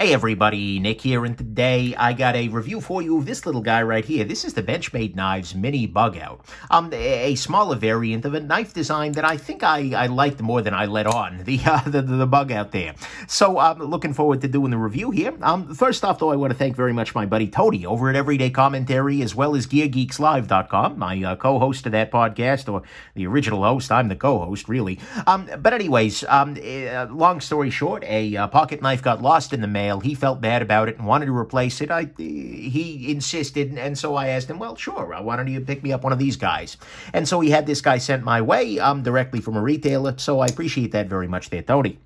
Hey everybody, Nick here, and today I got a review for you of this little guy right here. This is the Benchmade Knives Mini Bug Out, um, a smaller variant of a knife design that I think I, I liked more than I let on, the, uh, the, the bug out there. So I'm um, looking forward to doing the review here. Um, first off, though, I want to thank very much my buddy Tody over at Everyday Commentary as well as GearGeeksLive.com, my uh, co-host of that podcast, or the original host. I'm the co-host, really. Um, but anyways, um, eh, uh, long story short, a uh, pocket knife got lost in the mail mail. He felt bad about it and wanted to replace it. I he insisted, and so I asked him, "Well, sure. Uh, why don't you pick me up one of these guys?" And so he had this guy sent my way um, directly from a retailer. So I appreciate that very much, there, Tony.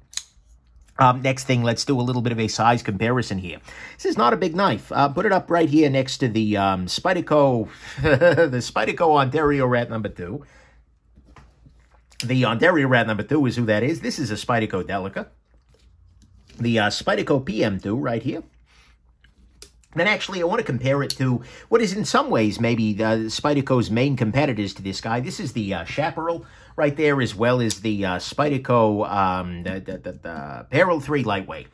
Um, next thing, let's do a little bit of a size comparison here. This is not a big knife. Uh, put it up right here next to the um, Spyderco, the Spyderco Ontario Rat number two. The Ontario Rat number two is who that is. This is a Spyderco Delica the uh, Spyderco PM2 right here. Then actually, I want to compare it to what is in some ways maybe the Spyderco's main competitors to this guy. This is the uh, Chaparral right there, as well as the uh, Spyderco um, the, the, the, the Peril 3 Lightweight.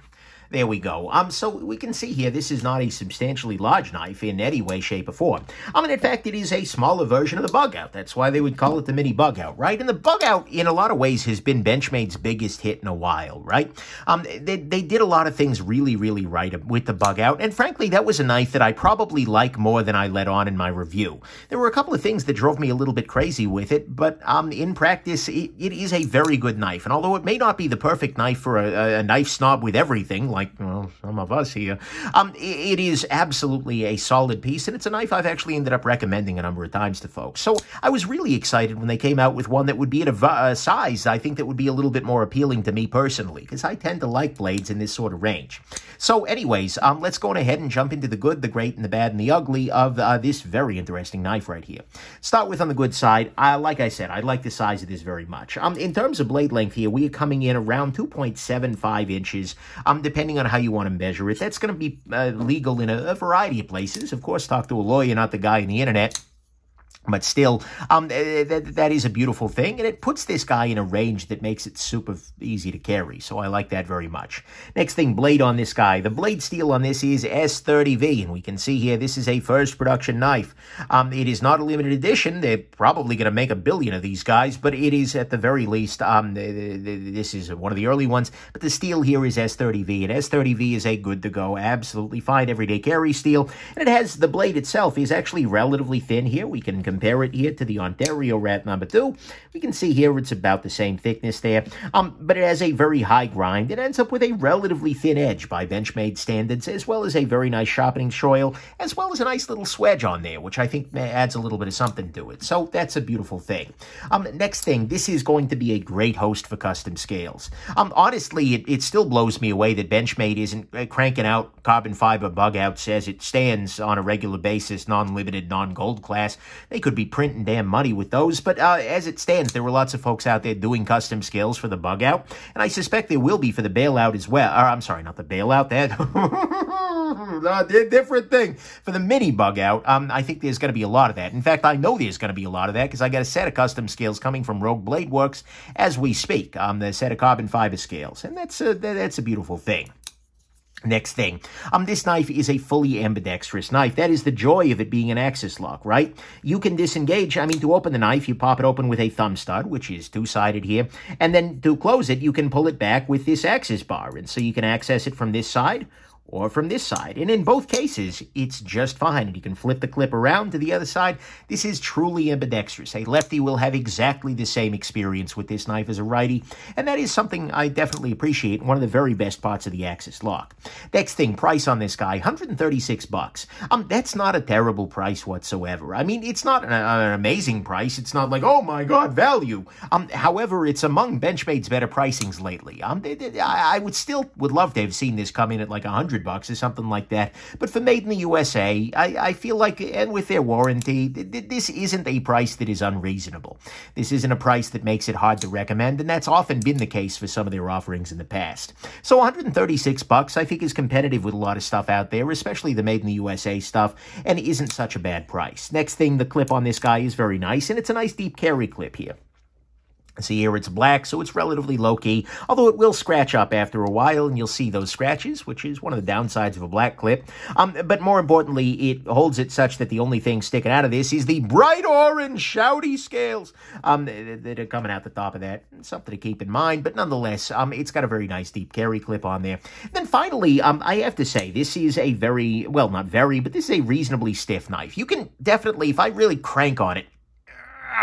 There we go. Um, so we can see here this is not a substantially large knife in any way, shape, or form. I mean, in fact, it is a smaller version of the bug out. That's why they would call it the mini bug out, right? And the bug out, in a lot of ways, has been Benchmade's biggest hit in a while, right? Um, they, they did a lot of things really, really right with the bug out. And frankly, that was a knife that I probably like more than I let on in my review. There were a couple of things that drove me a little bit crazy with it, but um, in practice, it, it is a very good knife. And although it may not be the perfect knife for a, a knife snob with everything, like well, some of us here. Um, it is absolutely a solid piece, and it's a knife I've actually ended up recommending a number of times to folks. So I was really excited when they came out with one that would be at a size I think that would be a little bit more appealing to me personally, because I tend to like blades in this sort of range. So anyways, um, let's go on ahead and jump into the good, the great, and the bad, and the ugly of uh, this very interesting knife right here. Start with on the good side. I, like I said, I like the size of this very much. Um, in terms of blade length here, we are coming in around 2.75 inches, um, depending depending on how you want to measure it. That's going to be uh, legal in a, a variety of places. Of course, talk to a lawyer, not the guy on the internet. But still, um, that, that is a beautiful thing, and it puts this guy in a range that makes it super easy to carry, so I like that very much. Next thing, blade on this guy. The blade steel on this is S30V, and we can see here this is a first production knife. Um, it is not a limited edition. They're probably going to make a billion of these guys, but it is, at the very least, um, this is one of the early ones. But the steel here is S30V, and S30V is a good-to-go, absolutely fine everyday carry steel, and it has the blade itself is actually relatively thin here. We can compare compare it here to the Ontario Rat number two, we can see here it's about the same thickness there, um, but it has a very high grind. It ends up with a relatively thin edge by Benchmade standards, as well as a very nice sharpening soil, as well as a nice little swedge on there, which I think adds a little bit of something to it. So that's a beautiful thing. Um, next thing, this is going to be a great host for custom scales. Um, honestly, it, it still blows me away that Benchmade isn't uh, cranking out carbon fiber bug outs as it stands on a regular basis, non-limited, non-gold class. They could could be printing damn money with those. But uh, as it stands, there were lots of folks out there doing custom scales for the bug out. And I suspect there will be for the bailout as well. Or, I'm sorry, not the bailout. That uh, different thing. For the mini bug out, um, I think there's going to be a lot of that. In fact, I know there's going to be a lot of that because I got a set of custom scales coming from Rogue Blade Works as we speak. Um, the set of carbon fiber scales. And that's a, that's a beautiful thing. Next thing, um, this knife is a fully ambidextrous knife. That is the joy of it being an axis lock, right? You can disengage. I mean, to open the knife, you pop it open with a thumb stud, which is two-sided here. And then to close it, you can pull it back with this axis bar. And so you can access it from this side or from this side. And in both cases, it's just fine. And you can flip the clip around to the other side. This is truly ambidextrous. A lefty will have exactly the same experience with this knife as a righty, and that is something I definitely appreciate, one of the very best parts of the Axis lock. Next thing, price on this guy, 136 bucks. Um, that's not a terrible price whatsoever. I mean, it's not an, an amazing price. It's not like, oh my god, value. Um, however, it's among Benchmade's better pricings lately. Um, I, I would still would love to have seen this come in at like 100 100 bucks or something like that. But for made in the USA, I, I feel like, and with their warranty, th th this isn't a price that is unreasonable. This isn't a price that makes it hard to recommend, and that's often been the case for some of their offerings in the past. So 136 bucks, I think, is competitive with a lot of stuff out there, especially the made in the USA stuff, and isn't such a bad price. Next thing, the clip on this guy is very nice, and it's a nice deep carry clip here. See here it's black, so it's relatively low key, although it will scratch up after a while, and you'll see those scratches, which is one of the downsides of a black clip. Um, but more importantly, it holds it such that the only thing sticking out of this is the bright orange shouty scales um, that are coming out the top of that. Something to keep in mind, but nonetheless, um, it's got a very nice deep carry clip on there. And then finally, um, I have to say, this is a very, well, not very, but this is a reasonably stiff knife. You can definitely, if I really crank on it,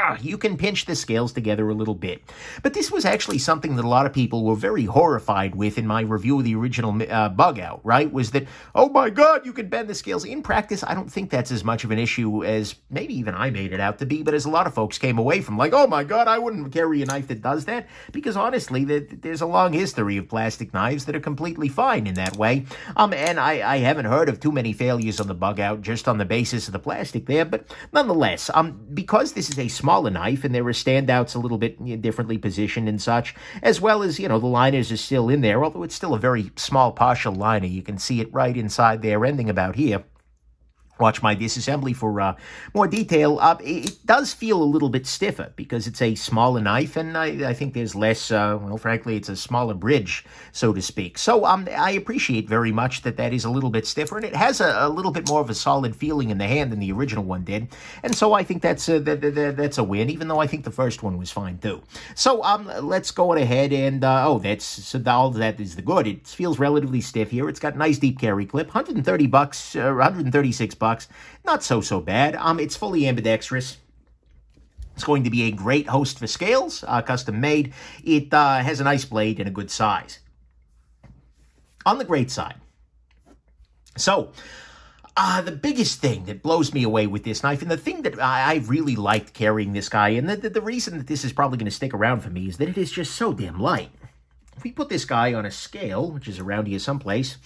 ah, you can pinch the scales together a little bit. But this was actually something that a lot of people were very horrified with in my review of the original uh, bug out, right? Was that, oh my God, you can bend the scales. In practice, I don't think that's as much of an issue as maybe even I made it out to be, but as a lot of folks came away from like, oh my God, I wouldn't carry a knife that does that. Because honestly, there's a long history of plastic knives that are completely fine in that way. Um, and I, I haven't heard of too many failures on the bug out just on the basis of the plastic there. But nonetheless, um, because this is a small a knife, and there were standouts a little bit differently positioned and such, as well as, you know, the liners are still in there, although it's still a very small partial liner. You can see it right inside there, ending about here. Watch my disassembly for uh, more detail. Uh, it does feel a little bit stiffer because it's a smaller knife, and I, I think there's less, uh, well, frankly, it's a smaller bridge, so to speak. So um, I appreciate very much that that is a little bit stiffer, and it has a, a, little bit more of a solid feeling in the hand than the original one did. And so I think that's a, that, that, that's a win, even though I think the first one was fine, too. So um, let's go on ahead and, uh, oh, that's so all that is the good. It feels relatively stiff here. It's got nice deep carry clip, 130 bucks, 136 uh, bucks bucks. Not so, so bad. Um, It's fully ambidextrous. It's going to be a great host for scales, uh, custom made. It uh, has a nice blade and a good size. On the great side. So, uh, the biggest thing that blows me away with this knife, and the thing that I, I really liked carrying this guy, and the, the, the reason that this is probably going to stick around for me is that it is just so damn light. If we put this guy on a scale, which is around here someplace,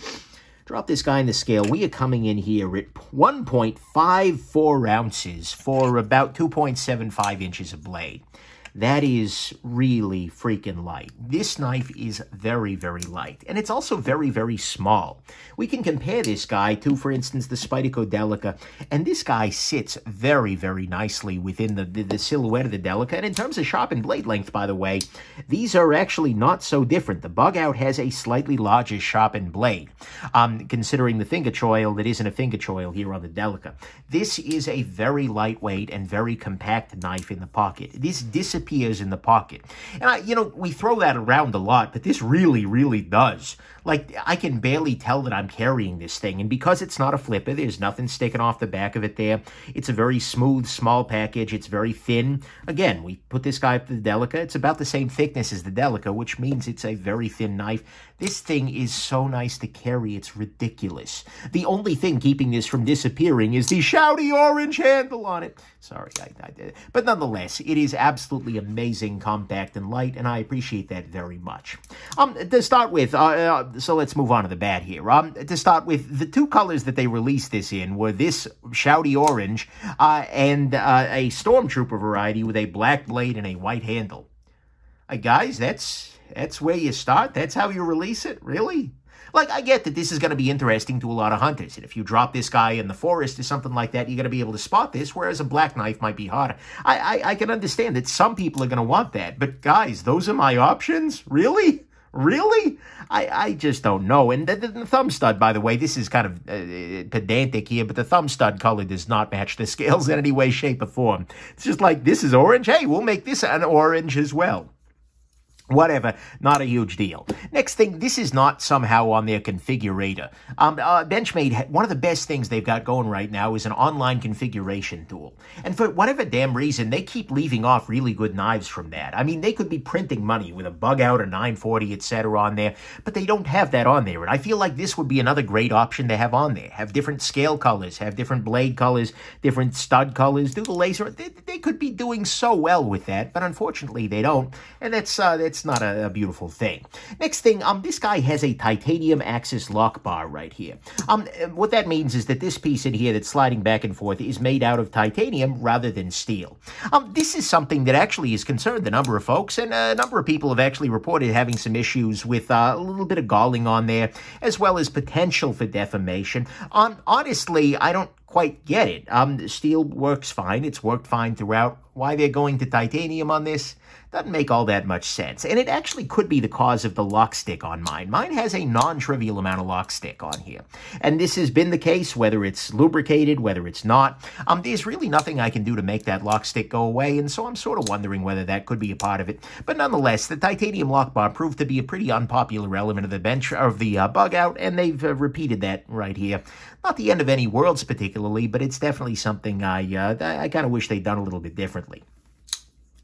Drop this guy in the scale. We are coming in here at 1.54 ounces for about 2.75 inches of blade that is really freaking light. This knife is very, very light. And it's also very, very small. We can compare this guy to, for instance, the Spydeco Delica. And this guy sits very, very nicely within the, the, the silhouette of the Delica. And in terms of sharp and blade length, by the way, these are actually not so different. The Bug Out has a slightly larger sharpened blade, um, considering the finger choil that isn't a finger choil here on the Delica. This is a very lightweight and very compact knife in the pocket. This disappears disappears in the pocket. And, I, you know, we throw that around a lot, but this really, really does. Like, I can barely tell that I'm carrying this thing. And because it's not a flipper, there's nothing sticking off the back of it there. It's a very smooth, small package. It's very thin. Again, we put this guy up to the Delica. It's about the same thickness as the Delica, which means it's a very thin knife. This thing is so nice to carry. It's ridiculous. The only thing keeping this from disappearing is the shouty orange handle on it. Sorry, I, I did it. But nonetheless, it is absolutely absolutely amazing, compact, and light, and I appreciate that very much. Um, to start with, uh, uh, so let's move on to the bad here. Um, to start with, the two colors that they released this in were this shouty orange uh, and uh, a stormtrooper variety with a black blade and a white handle. Uh, guys, that's that's where you start. That's how you release it, really. Like, I get that this is going to be interesting to a lot of hunters, and if you drop this guy in the forest or something like that, you're going to be able to spot this, whereas a black knife might be harder. I, I, I can understand that some people are going to want that, but guys, those are my options? Really? Really? I, I just don't know. And the, the, the, thumb stud, by the way, this is kind of uh, uh pedantic here, but the thumb stud color does not match the scales in any way, shape, or form. It's just like, this is orange. Hey, we'll make this an orange as well. Whatever, not a huge deal. Next thing, this is not somehow on their configurator. Um, uh, Benchmade, one of the best things they've got going right now is an online configuration tool. And for whatever damn reason, they keep leaving off really good knives from that. I mean, they could be printing money with a bug out, a 940, etc. on there, but they don't have that on there. And I feel like this would be another great option to have on there. Have different scale colors, have different blade colors, different stud colors, do the laser. They, they could be doing so well with that, but unfortunately they don't. And that's, uh, that's it's not a, a beautiful thing. Next thing, um, this guy has a titanium axis lock bar right here. Um, uh, what that means is that this piece in here that's sliding back and forth is made out of titanium rather than steel. Um, this is something that actually is concerned the number of folks, and a number of people have actually reported having some issues with uh, a little bit of galling on there, as well as potential for defamation. Um, honestly, I don't quite get it. Um, steel works fine. It's worked fine throughout. Why they're going to titanium on this doesn't make all that much sense. And it actually could be the cause of the lock stick on mine. Mine has a non-trivial amount of lock stick on here. And this has been the case, whether it's lubricated, whether it's not. Um, there's really nothing I can do to make that lock stick go away, and so I'm sort of wondering whether that could be a part of it. But nonetheless, the titanium lock bar proved to be a pretty unpopular element of the bench of the uh, bug out, and they've uh, repeated that right here. Not the end of any worlds particularly, but it's definitely something I, uh, I kind of wish they'd done a little bit differently.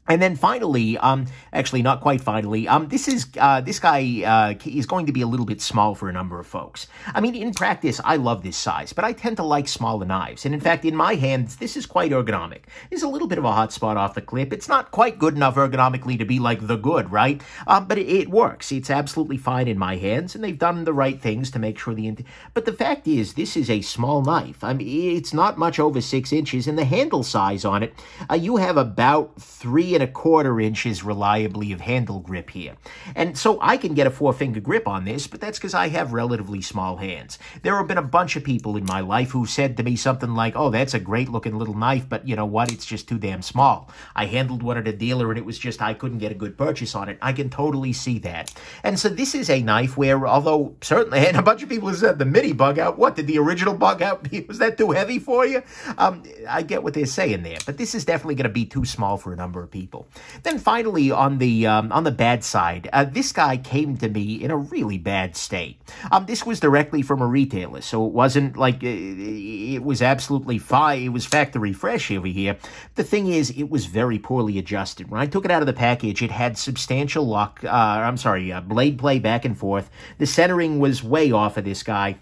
And then finally, um, actually not quite finally, um, this is uh, this guy uh, is going to be a little bit small for a number of folks. I mean, in practice, I love this size, but I tend to like smaller knives. And in fact, in my hands, this is quite ergonomic. There's a little bit of a hot spot off the clip. It's not quite good enough ergonomically to be like the good, right? Um, but it, it, works. It's absolutely fine in my hands, and they've done the right things to make sure the. But the fact is, this is a small knife. I mean, it's not much over six inches, and the handle size on it, uh, you have about three and a quarter inches reliably of handle grip here. And so I can get a four-finger grip on this, but that's because I have relatively small hands. There have been a bunch of people in my life who said to me something like, oh, that's a great-looking little knife, but you know what? It's just too damn small. I handled one at a dealer, and it was just I couldn't get a good purchase on it. I can totally see that. And so this is a knife where, although certainly, and a bunch of people have said the mini bug out, what, did the original bug out, was that too heavy for you? Um, I get what they're saying there, but this is definitely going to be too small for a number of people people. Then finally, on the um, on the bad side, uh, this guy came to me in a really bad state. Um, this was directly from a retailer, so it wasn't like uh, it was absolutely fine. It was factory fresh over here. The thing is, it was very poorly adjusted. When I took it out of the package, it had substantial lock. Uh, I'm sorry, uh, blade play back and forth. The centering was way off of this guy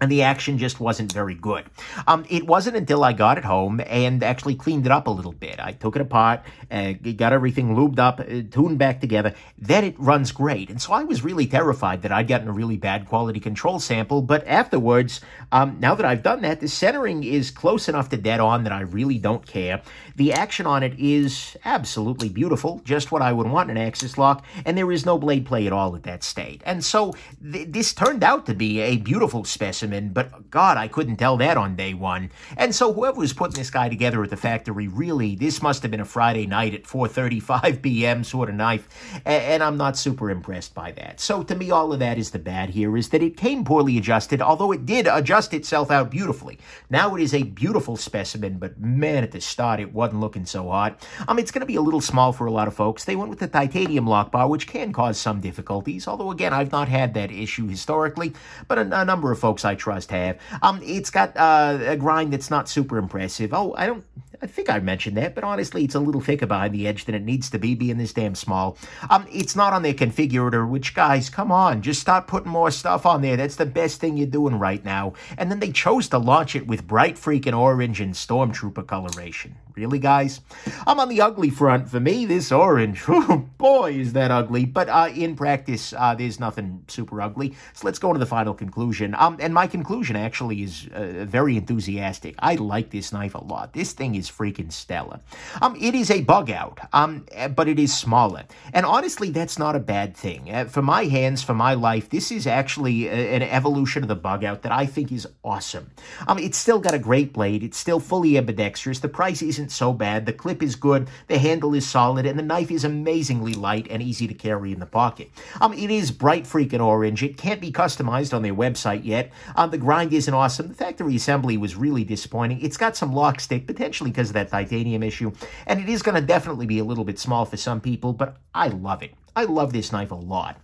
and the action just wasn't very good. Um, it wasn't until I got it home and actually cleaned it up a little bit. I took it apart, uh, got everything lubed up, uh, tuned back together. Then it runs great. And so I was really terrified that I'd gotten a really bad quality control sample. But afterwards, um, now that I've done that, the centering is close enough to dead on that I really don't care. The action on it is absolutely beautiful, just what I would want in an axis lock. And there is no blade play at all at that state. And so th this turned out to be a beautiful specimen specimen, but God, I couldn't tell that on day one. And so whoever was putting this guy together at the factory, really, this must have been a Friday night at 4.35 p.m. sort of night, and I'm not super impressed by that. So to me, all of that is the bad here, is that it came poorly adjusted, although it did adjust itself out beautifully. Now it is a beautiful specimen, but man, at the start, it wasn't looking so hot. I mean, it's going to be a little small for a lot of folks. They went with the titanium lock bar, which can cause some difficulties, although, again, I've not had that issue historically, but a, a number of folks I trust have. Um, it's got uh, a grind that's not super impressive. Oh, I don't I think I mentioned that, but honestly, it's a little thicker behind the edge than it needs to be, being this damn small. Um, It's not on their configurator, which, guys, come on, just start putting more stuff on there. That's the best thing you're doing right now. And then they chose to launch it with bright freaking orange and Stormtrooper coloration. Really, guys? I'm um, on the ugly front. For me, this orange, boy, is that ugly. But uh, in practice, uh, there's nothing super ugly. So let's go to the final conclusion. Um, And my conclusion, actually, is uh, very enthusiastic. I like this knife a lot. This thing is is freaking stellar. Um, it is a bug out, um, eh, but it is smaller. And honestly, that's not a bad thing. Uh, for my hands, for my life, this is actually a, eh, an evolution of the bug out that I think is awesome. Um, it's still got a great blade. It's still fully ambidextrous. The price isn't so bad. The clip is good. The handle is solid. And the knife is amazingly light and easy to carry in the pocket. Um, it is bright freaking orange. It can't be customized on their website yet. Um, the grind isn't awesome. The factory assembly was really disappointing. It's got some lock stick, potentially because of that titanium issue. And it is going to definitely be a little bit small for some people, but I love it. I love this knife a lot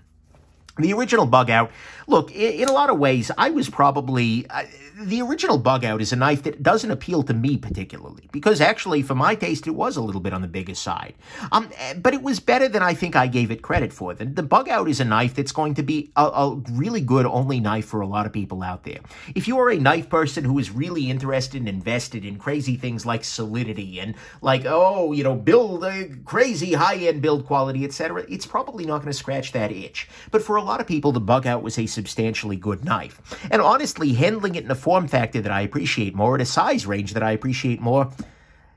the original bug out look in a lot of ways i was probably uh, the original bug out is a knife that doesn't appeal to me particularly because actually for my taste it was a little bit on the bigger side um, eh, but it was better than i think i gave it credit for the, the bug out is a knife that's going to be a, a really good only knife for a lot of people out there if you are a knife person who is really interested and invested in crazy things like solidity and like oh you know build a uh, crazy high-end build quality etc it's probably not going to scratch that itch but for a lot of people, the bug out was a substantially good knife. And honestly, handling it in a form factor that I appreciate more, at a size range that I appreciate more,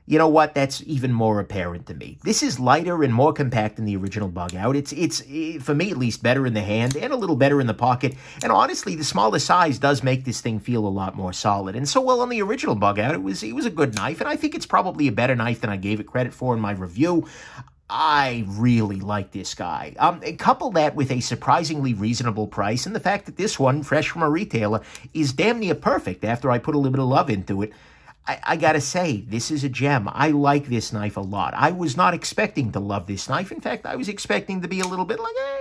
you know what, that's even more apparent to me. This is lighter and more compact than the original bug out. It's, it's eh, for me at least, better in the hand and a little better in the pocket. And honestly, the smaller size does make this thing feel a lot more solid. And so, well, on the original bug out, it was, it was a good knife, and I think it's probably a better knife than I gave it credit for in my review. I really like this guy. Um, couple that with a surprisingly reasonable price and the fact that this one, fresh from a retailer, is damn near perfect after I put a little bit of love into it. I, I gotta say, this is a gem. I like this knife a lot. I was not expecting to love this knife. In fact, I was expecting to be a little bit like, eh,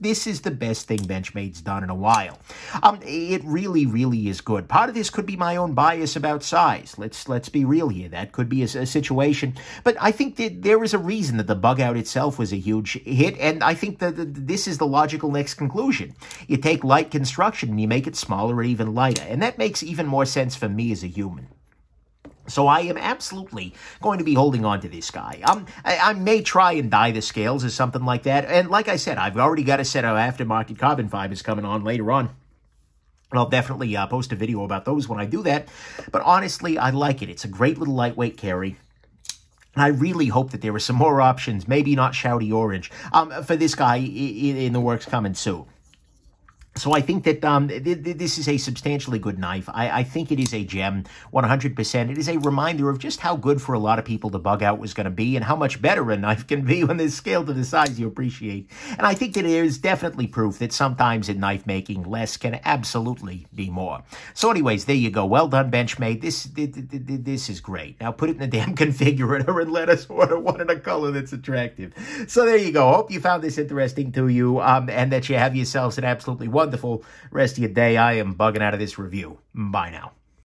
this is the best thing Benchmade's done in a while. Um, it really, really is good. Part of this could be my own bias about size. Let's let's be real here. That could be a, a situation. But I think that there is a reason that the bug out itself was a huge hit, and I think that this is the logical next conclusion. You take light construction and you make it smaller or even lighter, and that makes even more sense for me as a human. So I am absolutely going to be holding on to this guy. Um, I, I, may try and dye the scales or something like that. And like I said, I've already got a set of aftermarket carbon fibers coming on later on. I'll definitely uh, post a video about those when I do that. But honestly, I like it. It's a great little lightweight carry. and I really hope that there are some more options, maybe not Shouty Orange, um, for this guy in, in the works coming soon. So I think that um, th th this is a substantially good knife. I, I think it is a gem, 100%. It is a reminder of just how good for a lot of people the bug out was going to be and how much better a knife can be when it's scaled to the size you appreciate. And I think that it is definitely proof that sometimes in knife making, less can absolutely be more. So anyways, there you go. Well done, Benchmade. This, th this is great. Now put it in the damn configurator and let us order one in a color that's attractive. So there you go. Hope you found this interesting to you um, and that you have yourselves an absolutely wonderful wonderful rest of your day. I am bugging out of this review. Bye now.